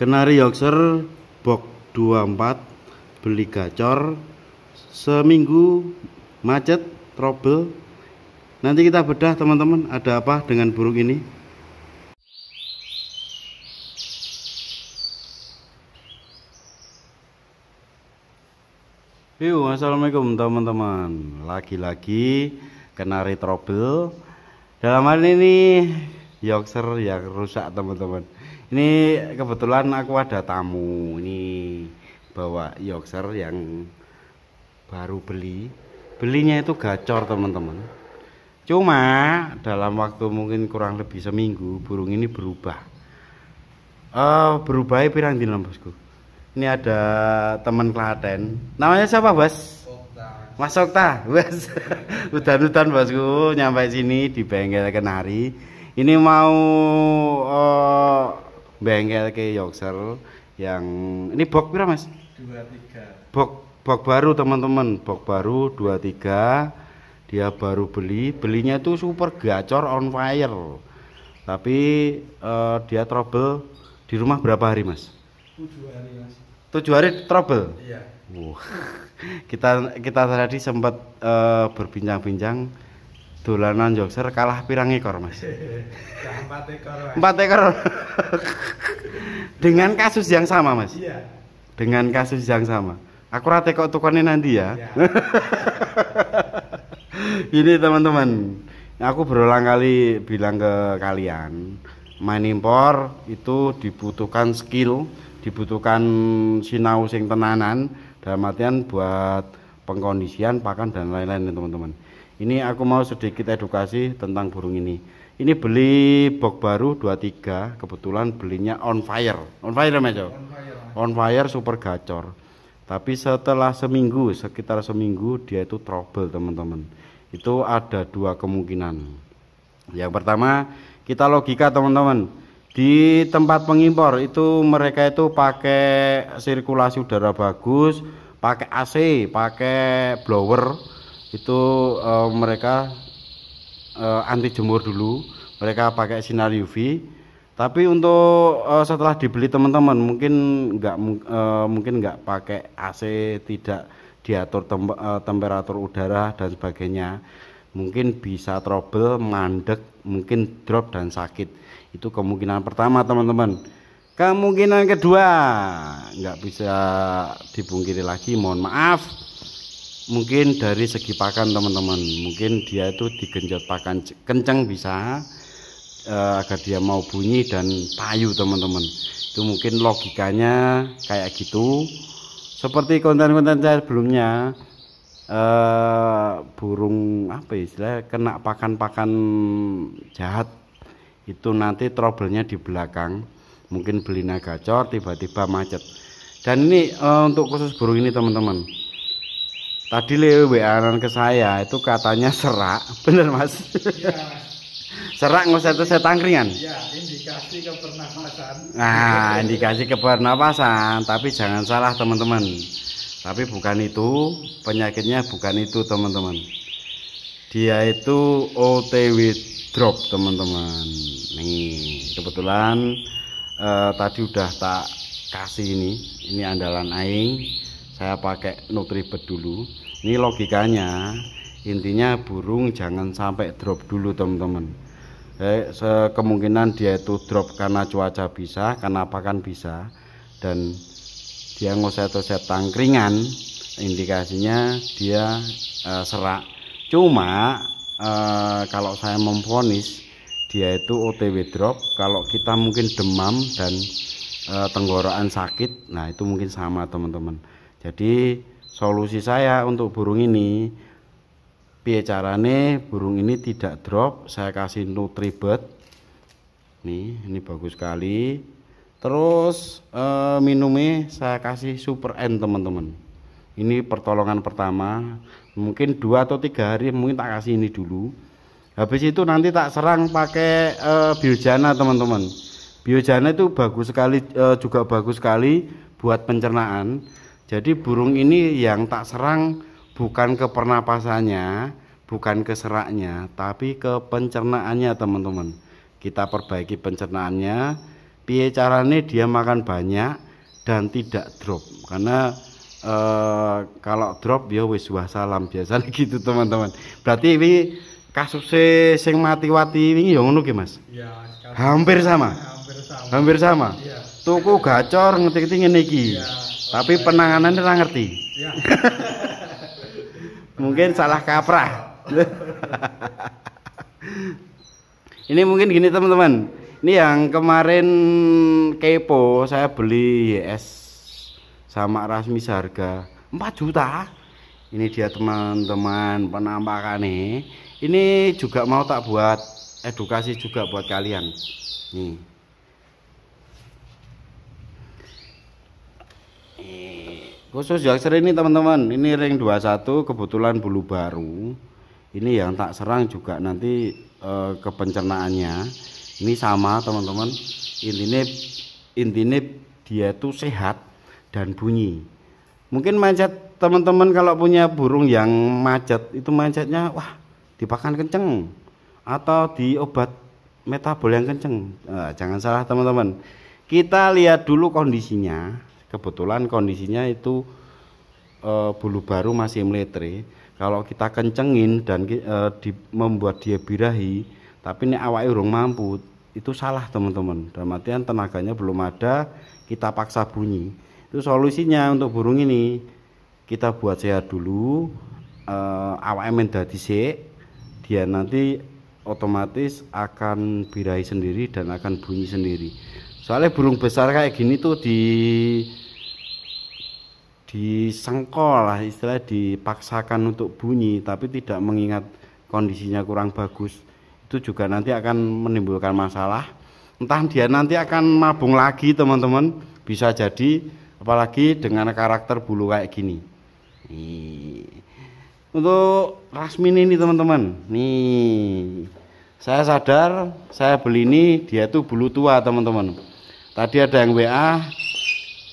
Kenari Yorkshire box 24 beli gacor seminggu macet trouble nanti kita bedah teman-teman ada apa dengan burung ini Yo, assalamualaikum teman-teman lagi-lagi kenari trouble dalam hal ini Yorkshire yang rusak teman-teman ini kebetulan aku ada tamu ini bawa Yorkshire yang baru beli belinya itu gacor teman-teman cuma dalam waktu mungkin kurang lebih seminggu burung ini berubah uh, berubah pirang di bosku ini ada teman Klaten namanya siapa bos? Mas Okta bos udan-udan bosku nyampe sini di bengkel kenari ini mau uh, bengkel ke Yorkshire yang ini box berapa mas? 23 box box baru teman-teman box baru 23 dia baru beli belinya itu super gacor on fire tapi uh, dia trouble di rumah berapa hari mas? 7 hari mas 7 hari trouble? iya wow. kita kita tadi sempat uh, berbincang-bincang dolanan jokser kalah pirang ekor mas empat ekor dengan kasus yang sama mas iya dengan kasus yang sama aku rata kok tukarnya nanti ya, iya. ini teman-teman aku berulang kali bilang ke kalian main impor itu dibutuhkan skill dibutuhkan sinau sing tenanan dalam artian buat pengkondisian pakan dan lain-lain teman-teman ini aku mau sedikit edukasi tentang burung ini. Ini beli box baru 23, kebetulan belinya on fire. On fire Mas. On On fire super gacor. Tapi setelah seminggu, sekitar seminggu dia itu trouble teman-teman. Itu ada dua kemungkinan. Yang pertama, kita logika teman-teman. Di tempat pengimpor itu mereka itu pakai sirkulasi udara bagus, pakai AC, pakai blower itu uh, mereka uh, anti jemur dulu mereka pakai sinar UV tapi untuk uh, setelah dibeli teman-teman mungkin nggak uh, mungkin nggak pakai AC tidak diatur tem uh, temperatur udara dan sebagainya mungkin bisa trouble mandek mungkin drop dan sakit itu kemungkinan pertama teman-teman kemungkinan kedua nggak bisa dibungkiri lagi mohon maaf mungkin dari segi pakan teman-teman mungkin dia itu digenjot pakan kencang bisa uh, agar dia mau bunyi dan payu teman-teman itu mungkin logikanya kayak gitu seperti konten-konten saya sebelumnya uh, burung apa ya istilah kena pakan-pakan jahat itu nanti troublenya di belakang mungkin beli naga cor tiba-tiba macet dan ini uh, untuk khusus burung ini teman-teman tadi leweanan ke saya itu katanya serak bener mas ya. serak nggak usah saya tangkringan ya indikasi kepernapasan. nah indikasi kepernapasan, tapi jangan salah teman-teman tapi bukan itu penyakitnya bukan itu teman-teman dia itu OTW drop teman-teman nih kebetulan eh, tadi udah tak kasih ini ini andalan aing saya pakai nutribet dulu ini logikanya intinya burung jangan sampai drop dulu teman-teman eh, kemungkinan dia itu drop karena cuaca bisa karena kan bisa dan dia ngoset-ngoset tangkringan indikasinya dia eh, serak cuma eh, kalau saya memfonis dia itu otw drop kalau kita mungkin demam dan eh, tenggorokan sakit nah itu mungkin sama teman-teman jadi solusi saya untuk burung ini piye carane burung ini tidak drop saya kasih nutribet nih ini bagus sekali terus eh, minumnya saya kasih super N teman-teman ini pertolongan pertama mungkin dua atau tiga hari mungkin tak kasih ini dulu habis itu nanti tak serang pakai eh, biojana teman-teman biojana itu bagus sekali eh, juga bagus sekali buat pencernaan jadi burung ini yang tak serang bukan ke pernapasannya, bukan ke seraknya, tapi ke pencernaannya teman-teman. Kita perbaiki pencernaannya, Pie carane dia makan banyak dan tidak drop. Karena e, kalau drop ya wis wassalam biasanya gitu teman-teman. Berarti ini kasus sing mati-wati ini ya ngono Mas. Ya, hampir sama. Hampir sama. Hampir sama. Ya. Tuku gacor ngetik-ngetik ini. Ya. Tapi penanganannya ora ngerti. Iya. mungkin salah kaprah. ini mungkin gini teman-teman. Ini yang kemarin kepo saya beli es sama Rasmi seharga 4 juta. Ini dia teman-teman penampakan nih. Ini juga mau tak buat edukasi juga buat kalian. Nih. Khusus jakser ya, ini teman-teman, ini ring 21 kebetulan bulu baru. Ini yang tak serang juga nanti e, eh, ke pencernaannya. Ini sama teman-teman. Intinya intinya dia itu sehat dan bunyi. Mungkin macet teman-teman kalau punya burung yang macet itu macetnya wah dipakan kenceng atau diobat metabol yang kenceng. Nah, jangan salah teman-teman. Kita lihat dulu kondisinya kebetulan kondisinya itu e, bulu baru masih meletri. kalau kita kencengin dan e, di, membuat dia birahi tapi ini awak urung mampu itu salah teman-teman dalam artian tenaganya belum ada kita paksa bunyi itu solusinya untuk burung ini kita buat sehat dulu e, eh, awak emen dadi dia nanti otomatis akan birahi sendiri dan akan bunyi sendiri soalnya burung besar kayak gini tuh di disengkol lah istilah dipaksakan untuk bunyi tapi tidak mengingat kondisinya kurang bagus itu juga nanti akan menimbulkan masalah entah dia nanti akan mabung lagi teman-teman bisa jadi apalagi dengan karakter bulu kayak gini untuk Rasmin ini teman-teman nih saya sadar saya beli ini dia tuh bulu tua teman-teman tadi ada yang WA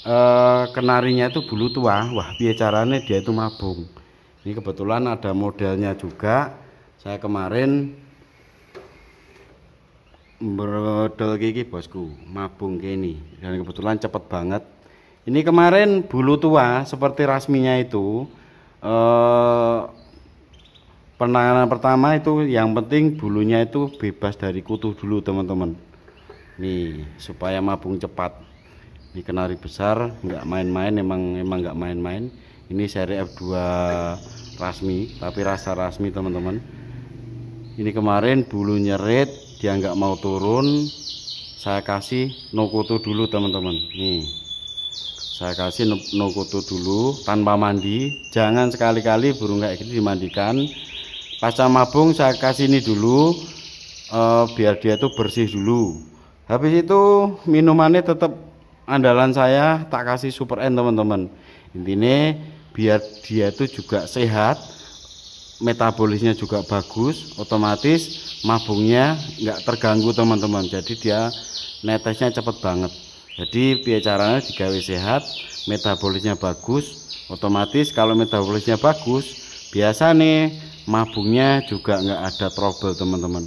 Eh, kenarinya itu bulu tua wah biar caranya dia itu mabung ini kebetulan ada modelnya juga saya kemarin brodol gigi bosku mabung gini dan kebetulan cepet banget ini kemarin bulu tua seperti rasminya itu eh, penanganan pertama itu yang penting bulunya itu bebas dari kutu dulu teman-teman nih supaya mabung cepat ini kenari besar nggak main-main emang emang nggak main-main ini seri F2 rasmi tapi rasa rasmi teman-teman ini kemarin bulu nyerit dia nggak mau turun saya kasih nokoto dulu teman-teman nih saya kasih nokoto dulu tanpa mandi jangan sekali-kali burung kayak gini dimandikan pasca mabung saya kasih ini dulu eh, biar dia tuh bersih dulu habis itu minumannya tetap andalan saya tak kasih super end teman-teman intinya biar dia itu juga sehat metabolisnya juga bagus otomatis mabungnya nggak terganggu teman-teman jadi dia netesnya cepet banget jadi biar caranya digawe sehat metabolisnya bagus otomatis kalau metabolisnya bagus biasa nih mabungnya juga nggak ada trouble teman-teman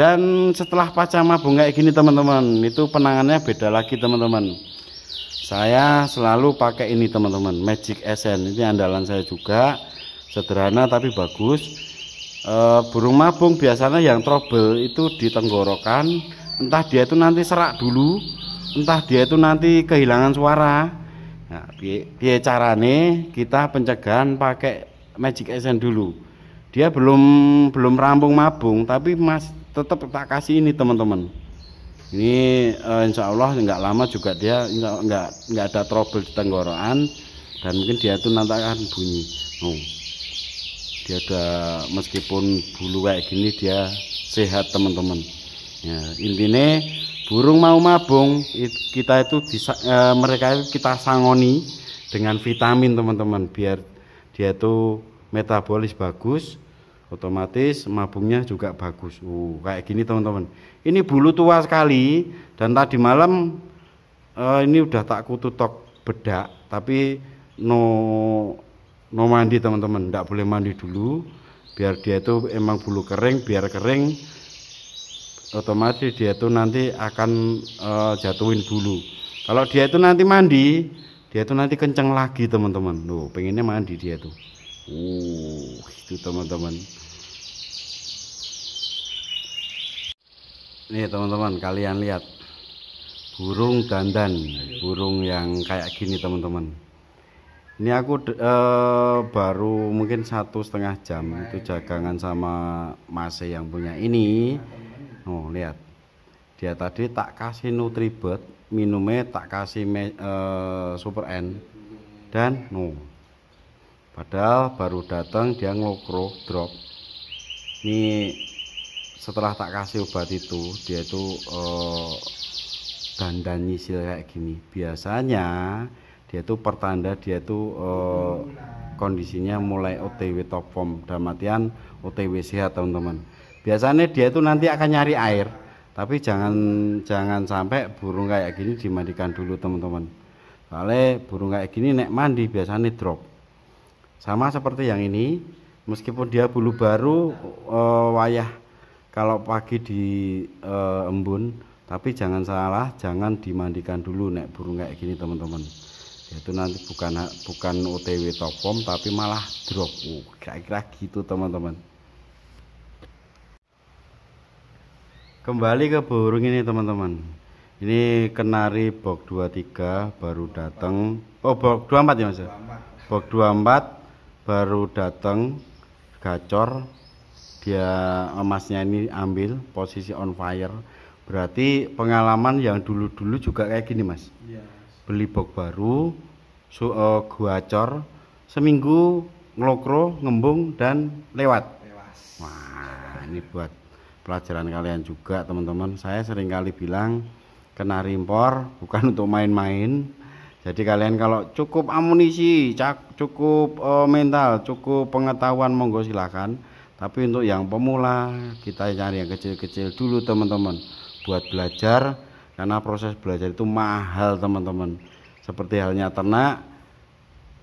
dan setelah pacar mabung kayak gini teman-teman itu penangannya beda lagi teman-teman saya selalu pakai ini teman-teman, Magic Essence. Ini andalan saya juga. Sederhana tapi bagus. E, burung mabung biasanya yang trouble itu ditenggorokan Entah dia itu nanti serak dulu, entah dia itu nanti kehilangan suara. Nah, biaya carane kita pencegahan pakai Magic Essence dulu. Dia belum belum rampung mabung tapi masih tetap tak kasih ini teman-teman ini uh, insya Allah nggak lama juga dia insya nggak nggak ada trouble di tenggorokan dan mungkin dia itu nanti akan bunyi oh. dia ada meskipun bulu kayak gini dia sehat teman-teman ya, intinya burung mau mabung kita itu bisa uh, mereka itu kita sangoni dengan vitamin teman-teman biar dia itu metabolis bagus otomatis mabungnya juga bagus. Uh, kayak gini teman-teman. Ini bulu tua sekali dan tadi malam uh, ini udah tak kututok bedak, tapi no no mandi teman-teman, tidak boleh mandi dulu biar dia itu emang bulu kering, biar kering otomatis dia itu nanti akan uh, jatuhin bulu. Kalau dia itu nanti mandi, dia itu nanti kenceng lagi teman-teman. Loh, pengennya mandi dia itu. Uh, itu teman-teman nih teman-teman kalian lihat burung dandan burung yang kayak gini teman-teman ini aku e, baru mungkin satu setengah jam itu jagangan sama Mas yang punya ini oh lihat dia tadi tak kasih nutribet minumnya tak kasih me, e, super N dan no oh, padahal baru datang dia ngelokro drop ini setelah tak kasih obat itu dia itu eh, dandan nyisil kayak gini biasanya dia itu pertanda dia itu eh, kondisinya mulai OTW top form dalam artian OTW sehat teman-teman biasanya dia itu nanti akan nyari air tapi jangan jangan sampai burung kayak gini dimandikan dulu teman-teman soalnya burung kayak gini nek mandi biasanya drop sama seperti yang ini meskipun dia bulu baru uh, wayah kalau pagi di uh, embun tapi jangan salah jangan dimandikan dulu nek burung kayak gini teman-teman itu nanti bukan bukan OTW topom tapi malah drop uh, kira-kira uh, gitu teman-teman kembali ke burung ini teman-teman ini kenari box 23 baru datang oh box 24 ya mas ya? box 24 baru datang gacor dia emasnya eh, ini ambil posisi on fire berarti pengalaman yang dulu-dulu juga kayak gini mas yes. Iya. beli box baru so, uh, eh, gua seminggu ngelokro ngembung dan lewat Lewas. wah ini buat pelajaran kalian juga teman-teman saya sering kali bilang kenari impor bukan untuk main-main jadi kalian kalau cukup amunisi, cukup e, mental, cukup pengetahuan monggo silakan. Tapi untuk yang pemula kita cari yang kecil-kecil dulu teman-teman buat belajar karena proses belajar itu mahal teman-teman. Seperti halnya ternak,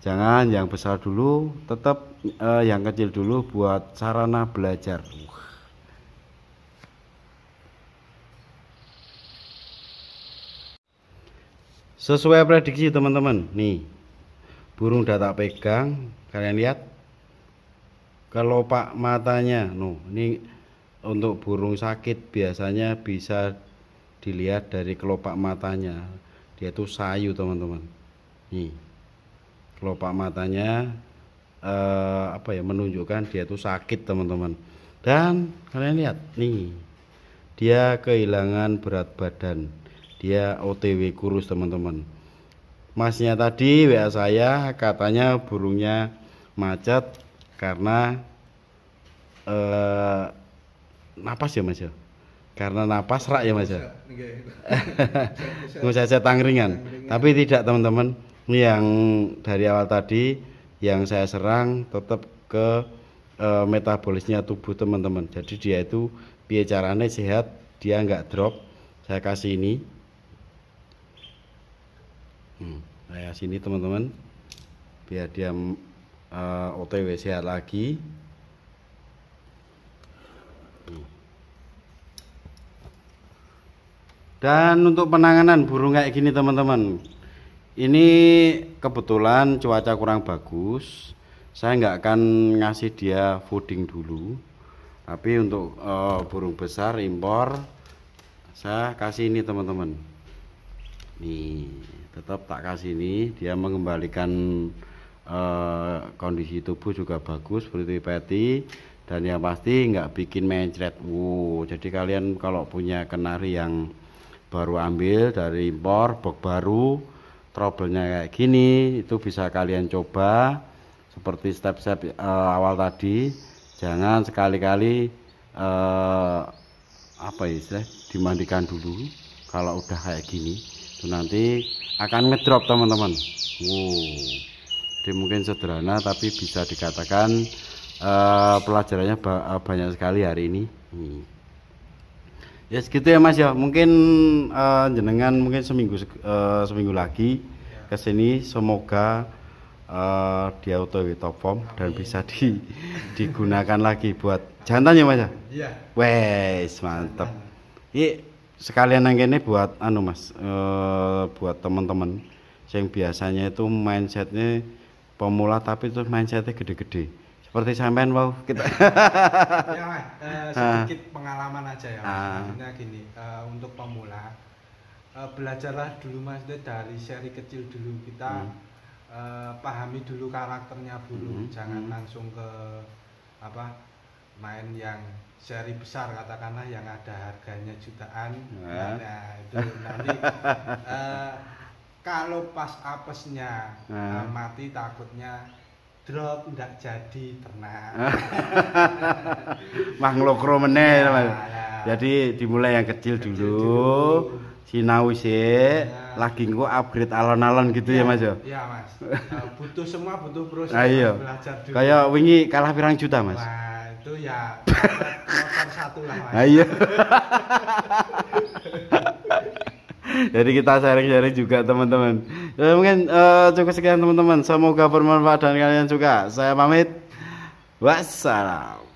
jangan yang besar dulu, tetap e, yang kecil dulu buat sarana belajar. sesuai prediksi teman-teman nih burung udah tak pegang kalian lihat kelopak matanya no ini untuk burung sakit biasanya bisa dilihat dari kelopak matanya dia tuh sayu teman-teman nih kelopak matanya eh, apa ya menunjukkan dia tuh sakit teman-teman dan kalian lihat nih dia kehilangan berat badan dia OTW kurus teman-teman masnya tadi WA saya katanya burungnya macet karena eh, napas ya mas ya karena napas rak ya mas ya nggak saya tangringan tapi tidak teman-teman yang dari awal tadi yang saya serang tetap ke e, metabolisnya tubuh teman-teman jadi dia itu biaya sehat dia nggak drop saya kasih ini hmm. Nah, ya, sini teman-teman biar dia uh, mm, eh, otw sehat lagi hmm. dan untuk penanganan burung kayak gini teman-teman ini kebetulan cuaca kurang bagus saya nggak akan ngasih dia fooding dulu tapi untuk uh, burung besar impor saya kasih ini teman-teman nih tetap tak kasih ini dia mengembalikan uh, kondisi tubuh juga bagus seperti peti dan yang pasti nggak bikin mencret wow jadi kalian kalau punya kenari yang baru ambil dari impor box baru troublenya kayak gini itu bisa kalian coba seperti step-step uh, awal tadi jangan sekali-kali uh, apa ya istilah dimandikan dulu kalau udah kayak gini itu nanti akan ngedrop teman-teman wow jadi mungkin sederhana tapi bisa dikatakan uh, pelajarannya ba eh, banyak sekali hari ini hmm. ya segitu ya mas ya mungkin uh, jenengan mungkin seminggu uh, seminggu lagi ya. ke semoga uh, dia auto top form dan bisa di, digunakan lagi buat jantannya mas ya, ya. wes mantap iya sekalian yang ini buat anu mas e, buat teman-teman yang biasanya itu mindsetnya pemula tapi itu mindsetnya gede-gede seperti sampean wow kita ya, eh, ah. sedikit ha. pengalaman aja ya ah. maksudnya gini eh, untuk pemula eh, belajarlah dulu mas dari seri kecil dulu kita hmm. pahami dulu karakternya dulu hmm. jangan hmm. langsung ke apa main yang jari besar katakanlah yang ada harganya jutaan nah, nah, nah itu nanti uh, kalau pas apesnya nah. uh, mati takutnya drop tidak jadi ternak makhluk meneh nah, nah. jadi dimulai yang kecil, kecil dulu, dulu. sinau sih ya. lagi engko upgrade alon-alon gitu ya, ya Mas ya. Iya Mas. Nah, butuh semua butuh proses nah, iya. belajar dulu. Kayak wingi kalah pirang juta Mas. Wah itu ya satu lah ayo nah, iya. jadi kita sharing-sharing juga teman-teman ya, mungkin uh, cukup sekian teman-teman semoga bermanfaat dan kalian juga. saya pamit wassalam